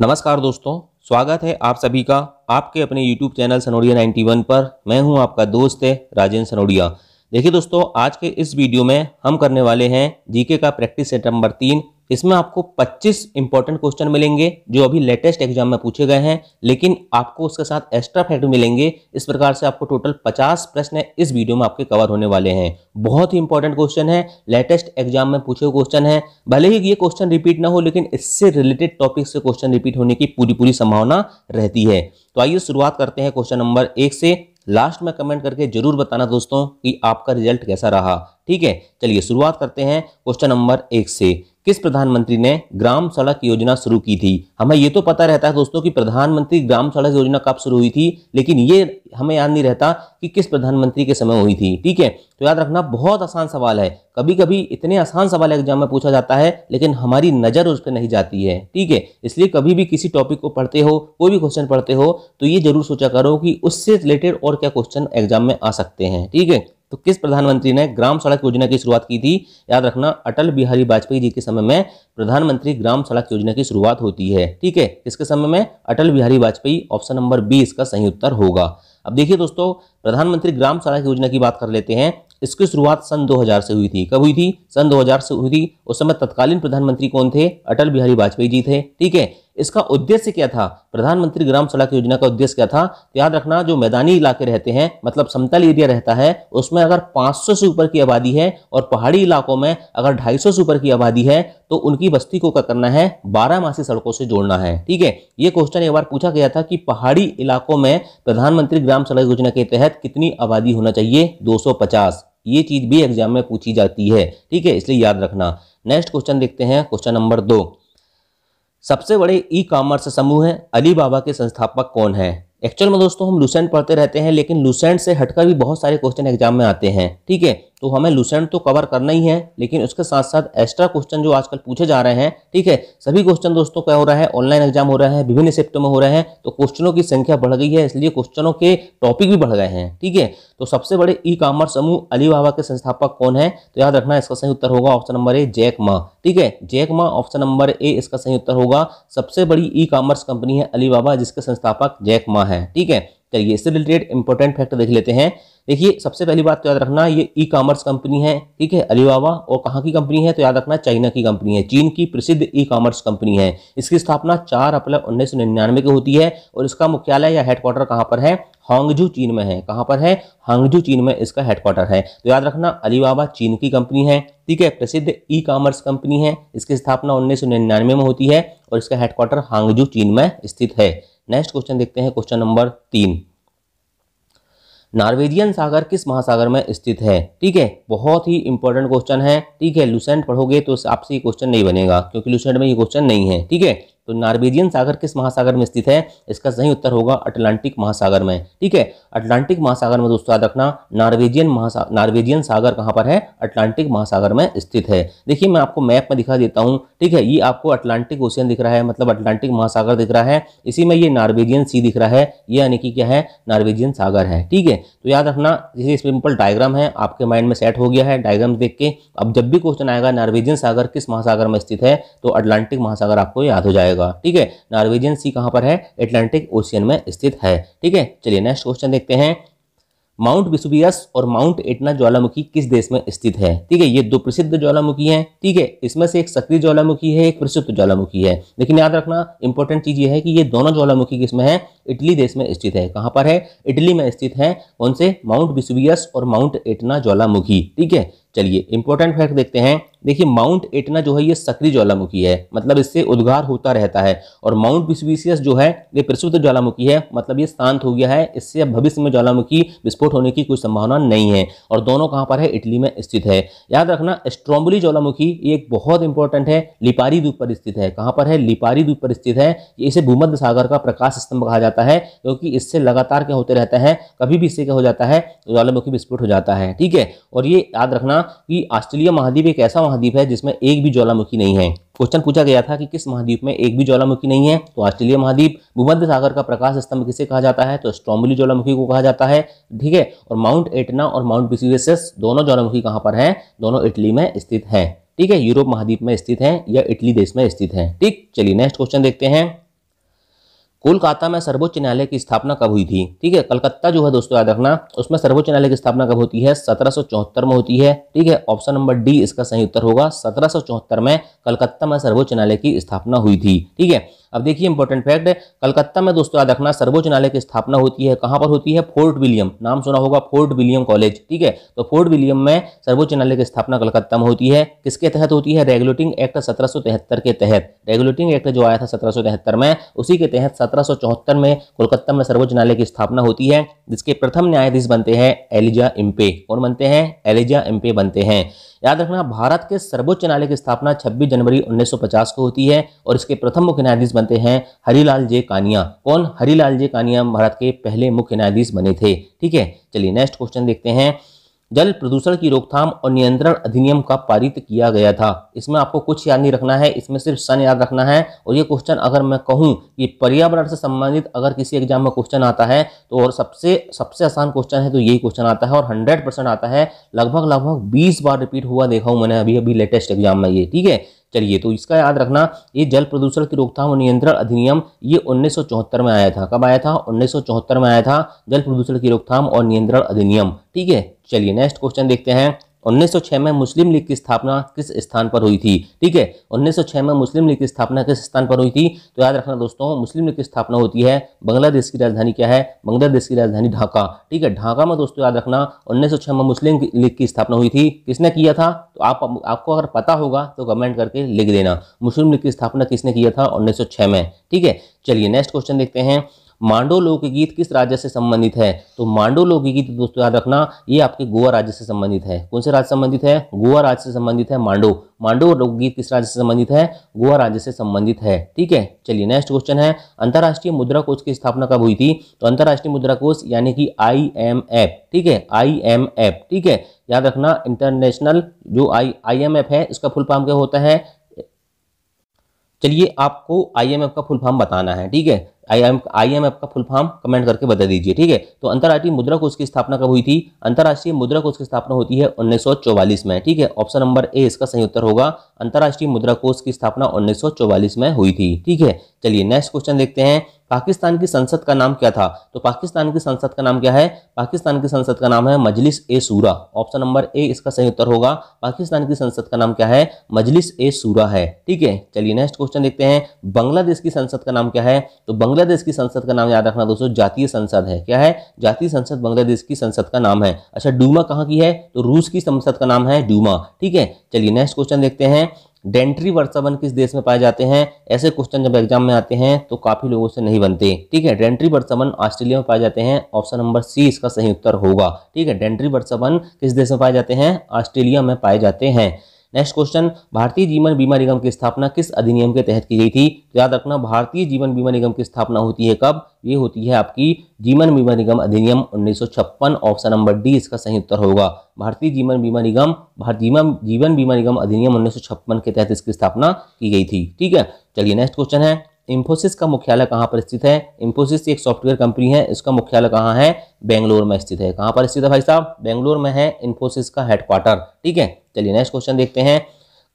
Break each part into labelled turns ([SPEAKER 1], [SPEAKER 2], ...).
[SPEAKER 1] नमस्कार दोस्तों स्वागत है आप सभी का आपके अपने YouTube चैनल सनोडिया 91 पर मैं हूं आपका दोस्त है राजेंद्र सनोडिया देखिए दोस्तों आज के इस वीडियो में हम करने वाले हैं जीके का प्रैक्टिस सेट नंबर तीन इसमें आपको 25 इंपॉर्टेंट क्वेश्चन मिलेंगे जो अभी लेटेस्ट एग्जाम में पूछे गए हैं लेकिन आपको उसके साथ एक्स्ट्रा फैक्ट मिलेंगे इस प्रकार से आपको टोटल 50 प्रश्न इस वीडियो में आपके कवर होने वाले हैं बहुत ही इंपॉर्टेंट क्वेश्चन है लेटेस्ट एग्जाम में पूछे हुए क्वेश्चन है भले ही ये क्वेश्चन रिपीट ना हो लेकिन इससे रिलेटेड टॉपिक से क्वेश्चन रिपीट होने की पूरी पूरी संभावना रहती है तो आइए शुरुआत करते हैं क्वेश्चन नंबर एक से लास्ट में कमेंट करके जरूर बताना दोस्तों कि आपका रिजल्ट कैसा रहा ठीक है चलिए शुरुआत करते हैं क्वेश्चन नंबर एक से किस प्रधानमंत्री ने ग्राम सड़क योजना शुरू की थी हमें यह तो पता रहता है दोस्तों कि प्रधानमंत्री ग्राम सड़क योजना कब शुरू हुई थी लेकिन ये हमें याद नहीं रहता कि किस प्रधानमंत्री के समय हुई थी ठीक है तो याद रखना बहुत आसान सवाल है कभी कभी इतने आसान सवाल एग्जाम में पूछा जाता है लेकिन हमारी नज़र उस पर नहीं जाती है ठीक है इसलिए कभी भी किसी टॉपिक को पढ़ते हो कोई भी क्वेश्चन पढ़ते हो तो ये जरूर सोचा करो कि उससे रिलेटेड और क्या क्वेश्चन एग्जाम में आ सकते हैं ठीक है तो किस प्रधानमंत्री ने ग्राम सड़क योजना की शुरुआत की थी याद रखना अटल बिहारी वाजपेयी जी के समय में प्रधानमंत्री ग्राम सड़क योजना की शुरुआत होती है ठीक है किसके समय में Atal Bihari Vajpayee option number B इसका सही उत्तर होगा अब देखिए दोस्तों प्रधानमंत्री ग्राम सड़क योजना की बात कर लेते हैं इसकी शुरुआत सन 2000 से हुई थी कब हुई थी सन 2000 से हुई थी उस समय तत्कालीन प्रधानमंत्री कौन थे अटल बिहारी वाजपेयी जी थे ठीक है इसका उद्देश्य क्या था प्रधानमंत्री ग्राम सड़क योजना का उद्देश्य क्या था तो याद रखना जो मैदानी इलाके रहते हैं मतलब समतल एरिया रहता है उसमें अगर 500 से ऊपर की आबादी है और पहाड़ी इलाकों में अगर 250 से ऊपर की आबादी है तो उनकी बस्ती को क्या करना है बारह मासी सड़कों से जोड़ना है ठीक है ये क्वेश्चन एक बार पूछा गया था कि पहाड़ी इलाकों में प्रधानमंत्री ग्राम सड़क योजना के तहत कितनी आबादी होना चाहिए दो ये चीज भी एग्जाम में पूछी जाती है ठीक है इसलिए याद रखना नेक्स्ट क्वेश्चन देखते हैं क्वेश्चन नंबर दो सबसे बड़े ई कॉमर्स समूह है अली बाबा के संस्थापक कौन है एक्चुअल में दोस्तों हम लूसेंट पढ़ते रहते हैं लेकिन लूसेंट से हटकर भी बहुत सारे क्वेश्चन एग्जाम में आते हैं ठीक है तो हमें लूसेंट तो कवर करना ही है लेकिन उसके साथ साथ एक्स्ट्रा क्वेश्चन जो आजकल पूछे जा रहे हैं ठीक है सभी क्वेश्चन दोस्तों क्या हो रहा है ऑनलाइन एग्जाम हो रहा है विभिन्न सेक्टर में हो रहे हैं तो क्वेश्चनों की संख्या बढ़ गई है इसलिए क्वेश्चनों के टॉपिक भी बढ़ गए हैं ठीक है तो सबसे बड़े ई कॉमर्स समूह अली के संस्थापक कौन है तो याद रखना इसका सही उत्तर होगा ऑप्शन नंबर ए जैक माँ ठीक है जैक माँ ऑप्शन नंबर ए इसका सही उत्तर होगा सबसे बड़ी ई कॉमर्स कंपनी है अली जिसके संस्थापक जैक माँ है ठीक है चलिए इससे रिलेटेड इंपॉर्टेंट फैक्टर देख लेते हैं देखिए सबसे पहली बात तो याद रखना ये ई कॉमर्स कंपनी है ठीक है अलीबाबा और कहाँ की कंपनी है तो याद रखना चाइना की कंपनी है चीन की प्रसिद्ध ई कॉमर्स कंपनी है इसकी स्थापना चार अप्रैल उन्नीस की होती है और इसका मुख्यालय या हेडक्वार्टर कहाँ पर है हांगजू चीन में है कहाँ पर है हांगजू चीन में इसका हेडक्वार्टर है तो याद रखना अलीबाबा चीन की कंपनी है ठीक है प्रसिद्ध ई कॉमर्स कंपनी है इसकी स्थापना उन्नीस में होती है और इसका हेडक्वार्टर हांगजू चीन में स्थित है नेक्स्ट क्वेश्चन देखते हैं क्वेश्चन नंबर तीन नार्वेजियन सागर किस महासागर में स्थित है ठीक है बहुत ही इंपॉर्टेंट क्वेश्चन है ठीक है लुसेंट पढ़ोगे तो आपसे ये क्वेश्चन नहीं बनेगा क्योंकि लुसेंट में ये क्वेश्चन नहीं है ठीक है तो नार्वेजियन सागर किस महासागर में स्थित है इसका सही उत्तर होगा अटलांटिक महासागर में ठीक है अटलांटिक महासागर में दोस्तों याद रखना नार्वेजियन महासागर नार्वेजियन सागर कहाँ पर है अटलांटिक महासागर में स्थित है देखिए मैं आपको मैप में दिखा देता हूँ ठीक है ये आपको अटलांटिक ओशियन दिख रहा है मतलब अटलांटिक महासागर दिख रहा है इसी में ये नार्वेजियन सी दिख रहा है ये यानी कि क्या है नार्वेजियन सागर है ठीक है तो याद रखना जैसे सिंपल डायग्राम है आपके माइंड में सेट हो गया है डायग्राम देख के अब जब भी क्वेश्चन आएगा नार्वेजियन सागर किस महासागर में स्थित है तो अटलांटिक महासागर आपको याद हो जाएगा जाएगा ठीक है नॉर्वेजियन सी कहां पर है एटलांटिक ओशियन में स्थित है ठीक है चलिए नेक्स्ट क्वेश्चन देखते हैं माउंट विसुबियस और माउंट एटना ज्वालामुखी किस देश में स्थित है ठीक है ये दो प्रसिद्ध ज्वालामुखी हैं ठीक है इसमें से एक सक्रिय ज्वालामुखी है एक प्रसिद्ध ज्वालामुखी है लेकिन याद रखना इंपॉर्टेंट चीज ये है कि ये दोनों ज्वालामुखी किसमें है इटली देश में स्थित है कहाँ पर है इटली में स्थित है कौन से माउंट बिस्वियस और माउंट एटना ज्वालामुखी ठीक है चलिए इंपॉर्टेंट फैक्ट देखते हैं देखिए माउंट एटना जो है ये सक्रिय ज्वालामुखी है मतलब इससे उद्घार होता रहता है और माउंट विस्वीसियस जो है ये प्रसिद्ध ज्वालामुखी है मतलब ये शांत हो गया है इससे अब भविष्य में ज्वालामुखी विस्फोट होने की कोई संभावना नहीं है और दोनों कहाँ पर है इटली में स्थित है याद रखना स्ट्रॉम्बली ज्वालामुखी ये एक बहुत इंपॉर्टेंट है लिपारी द्वीप पर स्थित है कहाँ पर है लिपारी द्वीप पर स्थित है इसे भूमध्य सागर का प्रकाश स्तंभ कहा जाता है जाता है क्योंकि तो इससे लगातार क्या होते रहता है कभी भी इससे क्या हो जाता है ज्वालामुखी विस्फोट हो जाता है ठीक है और ये याद रखना कि ऑस्ट्रेलिया महाद्वीप एक ऐसा महाद्वीप है जिसमें एक भी ज्वालामुखी नहीं है क्वेश्चन पूछा गया था कि किस महाद्वीप में एक भी ज्वालामुखी नहीं है तो ऑस्ट्रेलिया महाद्वीप भूमध्य सागर का प्रकाश स्तंभ किसे कहा जाता है तो स्ट्रॉम्बली ज्वालामुखी को कहा जाता है ठीक है और माउंट एटना और माउंट बिसीवेसेस दोनों ज्वालामुखी कहाँ पर हैं दोनों इटली में स्थित हैं ठीक है यूरोप महाद्वीप में स्थित हैं या इटली देश में स्थित हैं ठीक चलिए नेक्स्ट क्वेश्चन देखते हैं कोलकाता में सर्वोच्च न्यायालय की स्थापना कब हुई थी ठीक है कलकत्ता जो है दोस्तों याद रखना उसमें सर्वोच्च न्यायालय की स्थापना कब होती है सत्रह में होती है ठीक है ऑप्शन नंबर डी इसका सही उत्तर होगा सत्रह में कलकत्ता में सर्वोच्च न्यायालय की स्थापना हुई थी ठीक है अब देखिए इंपॉर्टेंट फैक्ट कलकत्ता में दोस्तों याद रखना सर्वोच्च न्यायालय की स्थापना होती है कहां पर होती है फोर्ट विलियम नाम सुना होगा फोर्ट विलियम कॉलेज ठीक है तो फोर्ट विलियम में सर्वोच्च न्यायालय की स्थापना कलकत्ता में होती है किसके तहत होती है रेगुलेटिंग एक्ट सत्रह के तहत रेगुलेटिंग एक्ट जो आया था सत्रह में उसी के तहत सत्रह 1774 में कोलकाता में सर्वोच्च न्यायालय की स्थापना होती है जिसके प्रथम न्यायाधीश बनते हैं एलिजा एम्पे कौन बनते हैं एलिजा एम्पे बनते हैं याद रखना भारत के सर्वोच्च न्यायालय की स्थापना 26 जनवरी 1950 को होती है और इसके प्रथम मुख्य न्यायाधीश बनते हैं हरिलाल जे कानिया कौन हरिलाल जे कानिया भारत के पहले मुख्य न्यायाधीश बने थे ठीक है चलिए नेक्स्ट क्वेश्चन देखते हैं जल प्रदूषण की रोकथाम और नियंत्रण अधिनियम का पारित किया गया था इसमें आपको कुछ याद नहीं रखना है इसमें सिर्फ सन याद रखना है और ये क्वेश्चन अगर मैं कहूँ कि पर्यावरण से संबंधित अगर किसी एग्जाम में क्वेश्चन आता है तो और सबसे सबसे आसान क्वेश्चन है तो यही क्वेश्चन आता है और हंड्रेड परसेंट आता है लगभग लगभग बीस बार रिपीट हुआ देखा हूँ मैंने अभी अभी लेटेस्ट एग्जाम में ये ठीक है चलिए तो इसका याद रखना ये जल प्रदूषण की रोकथाम और नियंत्रण अधिनियम ये 1974 में आया था कब आया था 1974 में आया था जल प्रदूषण की रोकथाम और नियंत्रण अधिनियम ठीक है चलिए नेक्स्ट क्वेश्चन देखते हैं 1906 में मुस्लिम लीग की स्थापना किस स्थान पर हुई थी ठीक है 1906 में मुस्लिम लीग की स्थापना किस स्थान पर हुई थी तो याद रखना दोस्तों मुस्लिम लीग की स्थापना होती है बांग्लादेश की राजधानी क्या है बांग्लादेश की राजधानी ढाका ठीक है ढाका में दोस्तों याद रखना 1906 में मुस्लिम लीग की स्थापना हुई थी किसने किया था तो आप आपको अगर पता होगा तो कमेंट करके लिख देना मुस्लिम लीग की स्थापना किसने किया था उन्नीस में ठीक है चलिए नेक्स्ट क्वेश्चन देखते हैं मांडो लोक गीत किस राज्य से संबंधित है तो मांडो लोकगीत दोस्तों याद रखना ये आपके गोवा राज्य से संबंधित है कौन से राज्य संबंधित है गोवा राज्य से संबंधित है मांडो मांडो लोकगीत किस राज्य से संबंधित है गोवा राज्य से संबंधित है ठीक है चलिए नेक्स्ट क्वेश्चन है अंतर्राष्ट्रीय मुद्रा कोष की स्थापना कब हुई थी तो अंतर्राष्ट्रीय मुद्रा कोष यानी कि आई ठीक है आई ठीक है याद रखना इंटरनेशनल जो आई आई है इसका फुल फॉर्म क्या होता है चलिए आपको आईएमएफ का फुल फॉर्म बताना है ठीक है I M I M F का फुल फॉर्म कमेंट करके बता दीजिए ठीक है तो अंतर्राष्ट्रीय मुद्रा कोष की स्थापना कब हुई थी अंतर्राष्ट्रीय मुद्रा कोष की स्थापना होती है 1944 में ठीक है ऑप्शन नंबर ए इसका सही उत्तर होगा अंतर्राष्ट्रीय मुद्रा कोष की स्थापना 1944 में हुई थी ठीक है चलिए नेक्स्ट क्वेश्चन देखते हैं पाकिस्तान की संसद का नाम क्या था तो पाकिस्तान की संसद का नाम क्या है पाकिस्तान की संसद का नाम है मजलिस ए सूरा ऑप्शन नंबर ए इसका सही उत्तर होगा पाकिस्तान की संसद का नाम क्या है मजलिस ए सूरा है ठीक है चलिए नेक्स्ट क्वेश्चन देखते हैं बांग्लादेश की संसद का नाम क्या है तो बांग्ला बांग्लादेश की संसद का नाम याद रखना दोस्तों जातीय संसद है क्या है जातीय संसद बांग्लादेश की संसद का नाम है अच्छा डूमा कहाँ की है तो रूस की संसद का नाम है डूमा ठीक है चलिए नेक्स्ट क्वेश्चन देखते हैं डेंट्री वर्षावन किस देश में पाए जाते हैं ऐसे क्वेश्चन जब एग्जाम में आते हैं तो काफ़ी लोगों से नहीं बनते ठीक है डेंट्री वर्षावन ऑस्ट्रेलिया में पाए जाते हैं ऑप्शन नंबर सी इसका सही उत्तर होगा ठीक है डेंट्री वर्षावन किस देश में पाए जाते हैं ऑस्ट्रेलिया में पाए जाते हैं नेक्स्ट क्वेश्चन भारतीय जीवन बीमा निगम की स्थापना किस अधिनियम के तहत की गई थी तो याद रखना भारतीय जीवन बीमा निगम की स्थापना होती है कब ये होती है आपकी जीवन बीमा निगम अधिनियम उन्नीस ऑप्शन नंबर डी इसका सही उत्तर होगा भारतीय जीवन बीमा निगम भारतीय जीवन बीमा निगम अधिनियम उन्नीस के तहत इसकी स्थापना की गई थी ठीक है चलिए नेक्स्ट क्वेश्चन है इंफोसिस का मुख्यालय कहाँ पर स्थित है इंफोसिस एक सॉफ्टवेयर कंपनी है इसका मुख्यालय कहाँ है बेंगलोर में स्थित है कहाँ पर स्थित है भाई साहब बेंगलोर में है इंफोसिस का हेडक्वार्टर ठीक है चलिए नेक्स्ट क्वेश्चन देखते हैं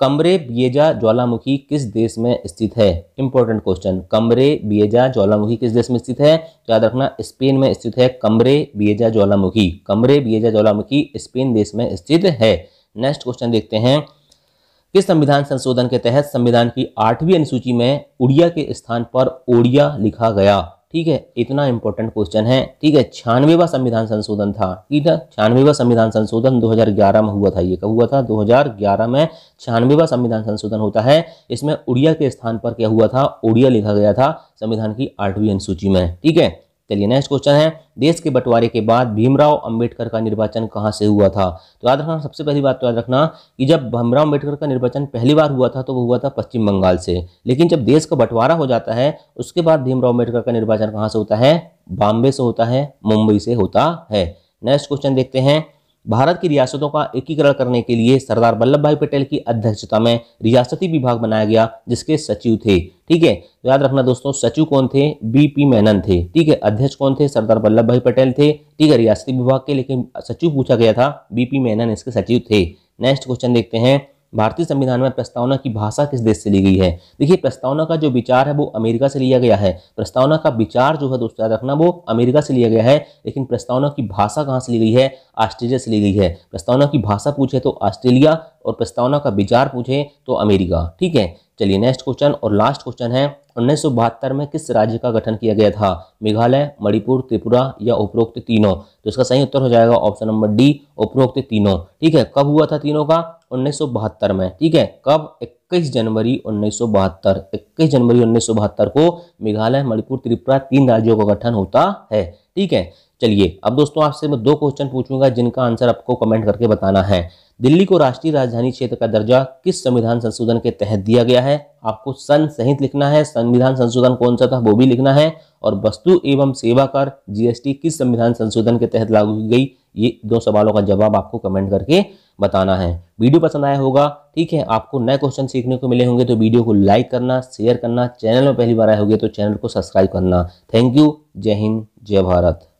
[SPEAKER 1] कमरे बियेजा ज्वालामुखी किस देश में स्थित है इंपॉर्टेंट क्वेश्चन कमरे बियेजा ज्वालामुखी किस देश में स्थित है याद रखना स्पेन में स्थित है कमरे बियेजा ज्वालामुखी कमरे बियजा ज्वालामुखी स्पेन देश में स्थित है नेक्स्ट क्वेश्चन देखते हैं कि संविधान संशोधन के तहत संविधान की आठवीं अनुसूची में उड़िया के स्थान पर ओडिया लिखा गया ठीक है इतना इंपॉर्टेंट क्वेश्चन है ठीक है छियानवेवा संविधान संशोधन था ठीक है छियानवेवा संविधान संशोधन 2011 में हुआ था ये कब हुआ था 2011 में छियानवेवा संविधान संशोधन होता है इसमें उड़िया के स्थान पर क्या हुआ था ओडिया लिखा गया था संविधान की आठवीं अनुसूची में ठीक है चलिए नेक्स्ट क्वेश्चन है देश के बंटवारे के बाद भीमराव अंबेडकर का निर्वाचन कहाँ से हुआ था तो याद रखना सबसे पहली बात तो याद रखना कि जब भीमराव अंबेडकर का निर्वाचन पहली बार हुआ था तो वो हुआ था पश्चिम बंगाल से लेकिन जब देश का बंटवारा हो जाता है उसके बाद भीमराव अम्बेडकर का निर्वाचन कहाँ से होता है बॉम्बे से होता है मुंबई से होता है नेक्स्ट क्वेश्चन देखते हैं भारत की रियासतों का एकीकरण करने के लिए सरदार वल्लभ भाई पटेल की अध्यक्षता में रियासती विभाग बनाया गया जिसके सचिव थे ठीक है तो याद रखना दोस्तों सचिव कौन थे बी पी मेनन थे ठीक है अध्यक्ष कौन थे सरदार वल्लभ भाई पटेल थे ठीक है रियासती विभाग के लेकिन सचिव पूछा गया था बीपी मेनन इसके सचिव थे नेक्स्ट क्वेश्चन देखते हैं भारतीय संविधान में प्रस्तावना की भाषा किस देश से ली गई है देखिए प्रस्तावना का जो विचार है वो अमेरिका से लिया गया है प्रस्तावना का विचार जो है दोस्तों याद रखना वो अमेरिका से लिया गया है लेकिन प्रस्तावना की भाषा कहाँ से ली गई है ऑस्ट्रेलिया से ली गई है प्रस्तावना की भाषा पूछे तो ऑस्ट्रेलिया और प्रस्तावना का विचार पूछे तो अमेरिका ठीक है चलिए नेक्स्ट क्वेश्चन और लास्ट क्वेश्चन है उन्नीस में किस राज्य का गठन किया गया था मेघालय मणिपुर त्रिपुरा या उपरोक्त तीनों तो इसका सही उत्तर हो जाएगा ऑप्शन नंबर डी उपरोक्त तीनों ठीक है कब हुआ था तीनों का उन्नीस में ठीक है कब 21 जनवरी 1972 21 जनवरी 1972 को मेघालय मणिपुर त्रिपुरा तीन राज्यों का गठन होता है ठीक है चलिए अब दोस्तों आपसे मैं दो क्वेश्चन पूछूंगा जिनका आंसर आपको कमेंट करके बताना है दिल्ली को राष्ट्रीय राजधानी क्षेत्र का दर्जा किस संविधान संशोधन के तहत दिया गया है आपको सन सहित लिखना है संविधान संशोधन कौन सा था वो भी लिखना है और वस्तु एवं सेवा कर जीएसटी किस संविधान संशोधन के तहत लागू की गई ये दो सवालों का जवाब आपको कमेंट करके बताना है वीडियो पसंद आया होगा ठीक है आपको नए क्वेश्चन सीखने को मिले होंगे तो वीडियो को लाइक करना शेयर करना चैनल में पहली बार आए होंगे तो चैनल को सब्सक्राइब करना थैंक यू जय हिंद जय भारत